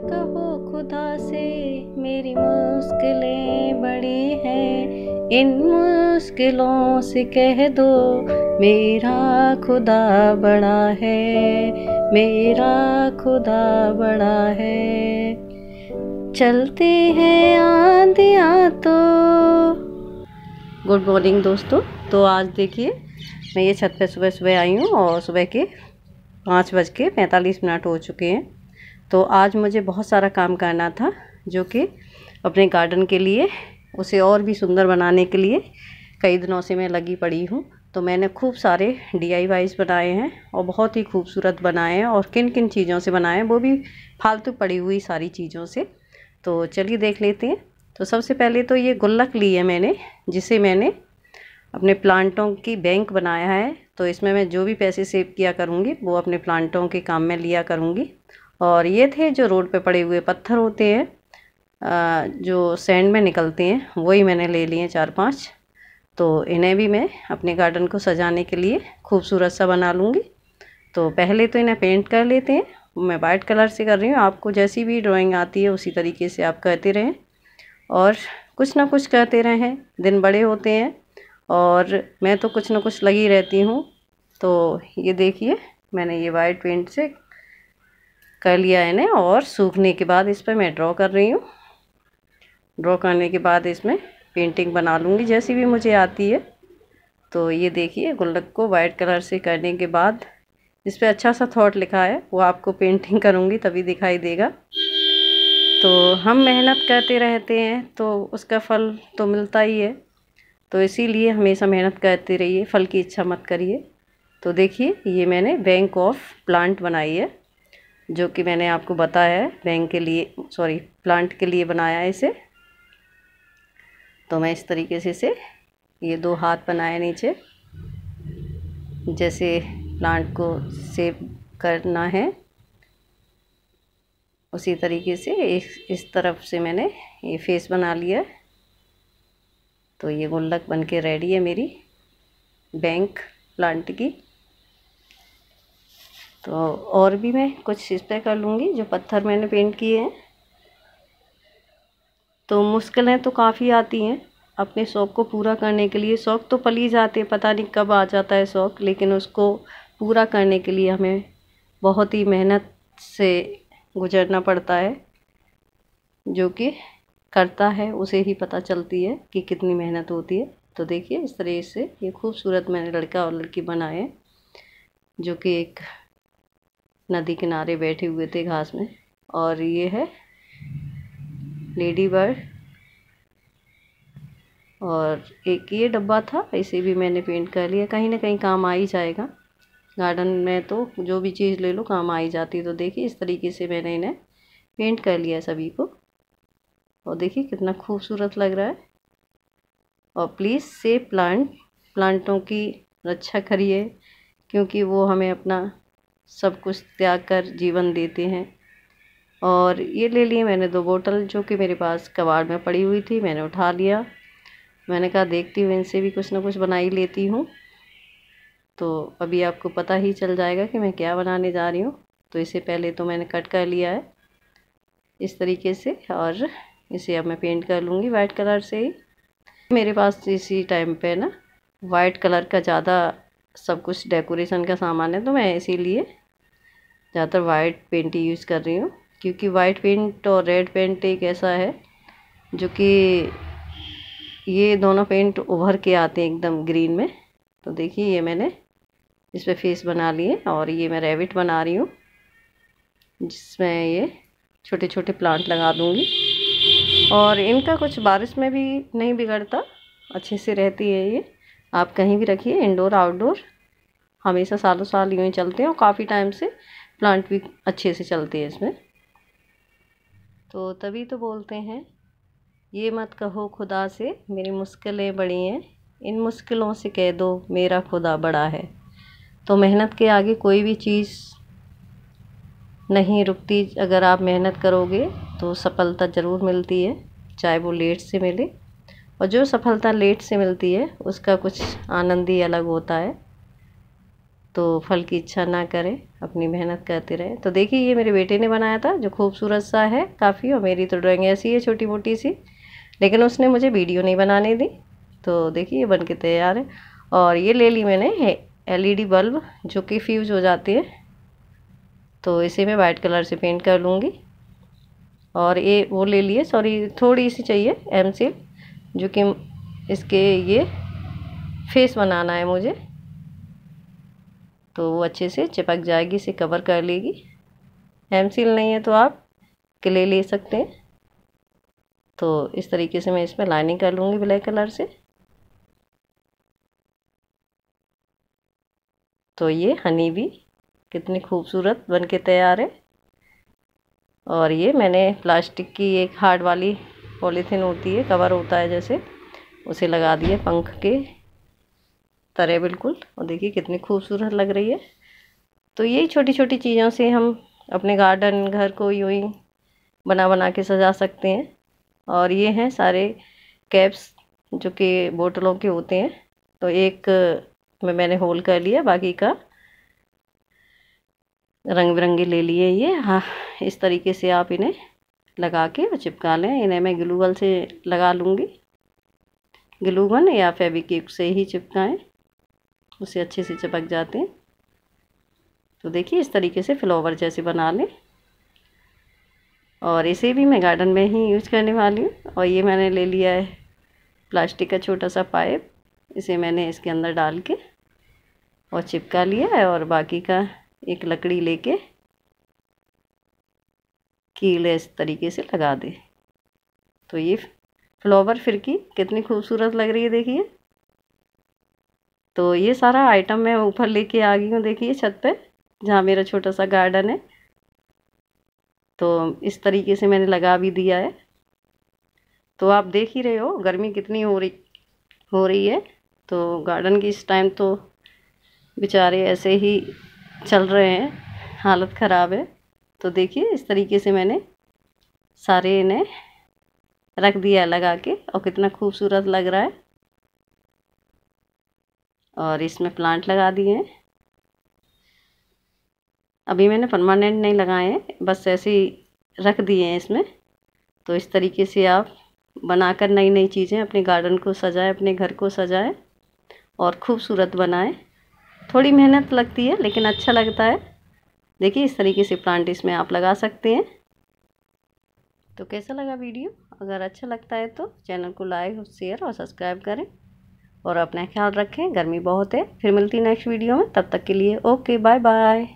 कहो खुदा से मेरी मुश्किलें बड़ी हैं इन मुश्किलों से कह दो मेरा खुदा बड़ा है मेरा खुदा बड़ा है चलते हैं आंधियाँ तो गुड मॉर्निंग दोस्तों तो आज देखिए मैं ये छत पे सुबह सुबह आई हूँ और सुबह के पाँच बज के पैंतालीस मिनट हो चुके हैं तो आज मुझे बहुत सारा काम करना था जो कि अपने गार्डन के लिए उसे और भी सुंदर बनाने के लिए कई दिनों से मैं लगी पड़ी हूँ तो मैंने खूब सारे डी आई वाइज बनाए हैं और बहुत ही खूबसूरत बनाए हैं और किन किन चीज़ों से बनाए हैं वो भी फालतू पड़ी हुई सारी चीज़ों से तो चलिए देख लेते हैं तो सबसे पहले तो ये गुल्लक ली है मैंने जिसे मैंने अपने प्लांटों की बैंक बनाया है तो इसमें मैं जो भी पैसे सेव किया करूँगी वो अपने प्लांटों के काम में लिया करूँगी और ये थे जो रोड पे पड़े हुए पत्थर होते हैं जो सैंड में निकलते हैं वही मैंने ले लिए चार पांच तो इन्हें भी मैं अपने गार्डन को सजाने के लिए खूबसूरत सा बना लूँगी तो पहले तो इन्हें पेंट कर लेते हैं मैं वाइट कलर से कर रही हूँ आपको जैसी भी ड्राइंग आती है उसी तरीके से आप कहते रहें और कुछ ना कुछ कहते रहें दिन बड़े होते हैं और मैं तो कुछ ना कुछ लगी रहती हूँ तो ये देखिए मैंने ये वाइट पेंट से कर लिया है इन्हें और सूखने के बाद इस पर मैं ड्रॉ कर रही हूँ ड्रॉ करने के बाद इसमें पेंटिंग बना लूँगी जैसी भी मुझे आती है तो ये देखिए गुल्लक को वाइट कलर से करने के बाद इस पर अच्छा सा थॉट लिखा है वो आपको पेंटिंग करूँगी तभी दिखाई देगा तो हम मेहनत करते रहते हैं तो उसका फल तो मिलता ही है तो इसीलिए हमेशा मेहनत करते रहिए फल की इच्छा मत करिए तो देखिए ये मैंने बैंक ऑफ प्लांट बनाई है जो कि मैंने आपको बताया है बैंक के लिए सॉरी प्लांट के लिए बनाया है इसे तो मैं इस तरीके से इसे ये दो हाथ बनाए नीचे जैसे प्लांट को सेव करना है उसी तरीके से इस इस तरफ से मैंने ये फेस बना लिया तो ये गुल्लक बन के रेडी है मेरी बैंक प्लांट की तो और भी मैं कुछ इस पर कर लूँगी जो पत्थर मैंने पेंट किए हैं तो मुश्किलें तो काफ़ी आती हैं अपने शौक़ को पूरा करने के लिए शौक़ तो पल ही जाते हैं पता नहीं कब आ जाता है शौक़ लेकिन उसको पूरा करने के लिए हमें बहुत ही मेहनत से गुजरना पड़ता है जो कि करता है उसे ही पता चलती है कि कितनी मेहनत होती है तो देखिए इस तरह से ये खूबसूरत मैंने लड़का और लड़की बनाए जो कि एक नदी किनारे बैठे हुए थे घास में और ये है लेडी बर्ड और एक ये डब्बा था इसे भी मैंने पेंट कर लिया कहीं ना कहीं काम आ ही जाएगा गार्डन में तो जो भी चीज़ ले लो काम आ ही जाती तो देखिए इस तरीके से मैंने इन्हें पेंट कर लिया सभी को और देखिए कितना खूबसूरत लग रहा है और प्लीज़ से प्लांट प्लांटों की रक्षा करिए क्योंकि वो हमें अपना सब कुछ त्याग कर जीवन देते हैं और ये ले लिए मैंने दो बोतल जो कि मेरे पास कबाड़ में पड़ी हुई थी मैंने उठा लिया मैंने कहा देखती हूँ इनसे भी कुछ ना कुछ बना ही लेती हूँ तो अभी आपको पता ही चल जाएगा कि मैं क्या बनाने जा रही हूँ तो इसे पहले तो मैंने कट कर लिया है इस तरीके से और इसे अब मैं पेंट कर लूँगी वाइट कलर से ही मेरे पास तो इसी टाइम पे ना वाइट कलर का ज़्यादा सब कुछ डेकोरेशन का सामान है तो मैं इसीलिए ज़्यादातर वाइट पेंट ही यूज़ कर रही हूँ क्योंकि वाइट पेंट और रेड पेंट एक ऐसा है जो कि ये दोनों पेंट उभर के आते हैं एकदम ग्रीन में तो देखिए ये मैंने इस पर फेस बना लिए और ये मैं रेविट बना रही हूँ जिसमें ये छोटे छोटे प्लांट लगा दूँगी और इनका कुछ बारिश में भी नहीं बिगड़ता अच्छे से रहती है ये आप कहीं भी रखिए इंडोर आउटडोर हमेशा सालों साल यूँ ही चलते हैं और काफ़ी टाइम से प्लांट भी अच्छे से चलते हैं इसमें तो तभी तो बोलते हैं ये मत कहो खुदा से मेरी मुश्किलें बड़ी हैं इन मुश्किलों से कह दो मेरा खुदा बड़ा है तो मेहनत के आगे कोई भी चीज़ नहीं रुकती अगर आप मेहनत करोगे तो सफलता ज़रूर मिलती है चाहे वो लेट से मिले और जो सफलता लेट से मिलती है उसका कुछ आनंद ही अलग होता है तो फल की इच्छा ना करें अपनी मेहनत करते रहें तो देखिए ये मेरे बेटे ने बनाया था जो खूबसूरत सा है काफ़ी और मेरी तो ड्राइंग ऐसी है छोटी मोटी सी लेकिन उसने मुझे वीडियो नहीं बनाने दी तो देखिए ये बन के तैयार है और ये ले ली मैंने डी बल्ब जो कि फ्यूज हो जाती है तो इसे मैं वाइट कलर से पेंट कर लूँगी और ये वो ले लिए सॉरी थोड़ी सी चाहिए एम जो कि इसके ये फेस बनाना है मुझे तो वो अच्छे से चिपक जाएगी इसे कवर कर लेगी हेम सील नहीं है तो आप क्ले ले सकते हैं तो इस तरीके से मैं इसमें लाइनिंग कर लूँगी ब्लैक कलर से तो ये हनी भी कितनी खूबसूरत बन के तैयार है और ये मैंने प्लास्टिक की एक हार्ड वाली पॉलीथीन होती है कवर होता है जैसे उसे लगा दिए पंख के तरह बिल्कुल और देखिए कितनी खूबसूरत लग रही है तो यही छोटी छोटी चीज़ों से हम अपने गार्डन घर को यूँ ही बना बना के सजा सकते हैं और ये हैं सारे कैप्स जो कि बोतलों के होते हैं तो एक में मैंने होल कर लिया बाकी का रंग बिरंगे ले लिए ये हाँ इस तरीके से आप इन्हें लगा के और चिपका लें इन्हें मैं ग्लू से लगा लूँगी ग्लू गन या फेबिक से ही चिपकाएं उसे अच्छे से चिपक जाते हैं तो देखिए इस तरीके से फ्लावर जैसे बना लें और इसे भी मैं गार्डन में ही यूज़ करने वाली हूँ और ये मैंने ले लिया है प्लास्टिक का छोटा सा पाइप इसे मैंने इसके अंदर डाल के और चिपका लिया है और बाकी का एक लकड़ी लेके कील इस तरीके से लगा दे तो ये फ्लावर फिरकी कितनी खूबसूरत लग रही है देखिए तो ये सारा आइटम मैं ऊपर लेके आ गई हूँ देखिए छत पे जहाँ मेरा छोटा सा गार्डन है तो इस तरीके से मैंने लगा भी दिया है तो आप देख ही रहे हो गर्मी कितनी हो रही हो रही है तो गार्डन की इस टाइम तो बेचारे ऐसे ही चल रहे हैं हालत ख़राब है तो देखिए इस तरीके से मैंने सारे इन्हें रख दिया लगा के और कितना खूबसूरत लग रहा है और इसमें प्लांट लगा दिए हैं अभी मैंने परमानेंट नहीं लगाए हैं बस ऐसे ही रख दिए हैं इसमें तो इस तरीके से आप बनाकर नई नई चीज़ें अपने गार्डन को सजाएं अपने घर को सजाएं और खूबसूरत बनाएं थोड़ी मेहनत लगती है लेकिन अच्छा लगता है देखिए इस तरीके से प्लांट इसमें आप लगा सकते हैं तो कैसा लगा वीडियो अगर अच्छा लगता है तो चैनल को लाइक शेयर और सब्सक्राइब करें और अपना ख्याल रखें गर्मी बहुत है फिर मिलती नेक्स्ट वीडियो में तब तक के लिए ओके बाय बाय